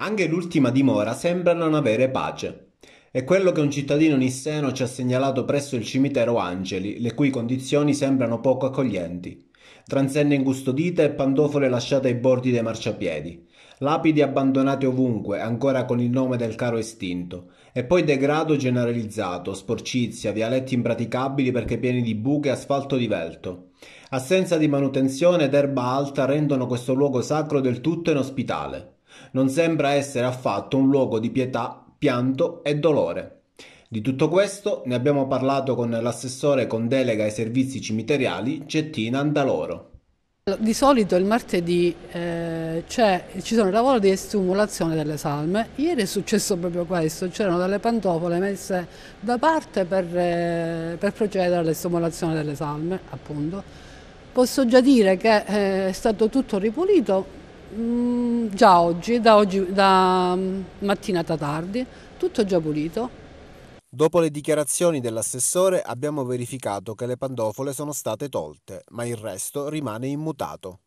Anche l'ultima dimora sembra non avere pace. È quello che un cittadino nisseno ci ha segnalato presso il cimitero Angeli, le cui condizioni sembrano poco accoglienti. Transenne ingustodite e pantofole lasciate ai bordi dei marciapiedi, lapidi abbandonate ovunque, ancora con il nome del caro estinto, e poi degrado generalizzato, sporcizia, vialetti impraticabili perché pieni di buche e asfalto divelto. Assenza di manutenzione ed erba alta rendono questo luogo sacro del tutto inospitale. Non sembra essere affatto un luogo di pietà, pianto e dolore. Di tutto questo ne abbiamo parlato con l'assessore con delega ai servizi cimiteriali Cettina Andaloro. Di solito il martedì eh, ci sono i lavori di estimulazione delle salme. Ieri è successo proprio questo, c'erano delle pantofole messe da parte per, eh, per procedere all'estimulazione delle salme, appunto. Posso già dire che eh, è stato tutto ripulito, Mm, già oggi, da, oggi, da mm, mattinata tardi, tutto già pulito. Dopo le dichiarazioni dell'assessore abbiamo verificato che le pantofole sono state tolte, ma il resto rimane immutato.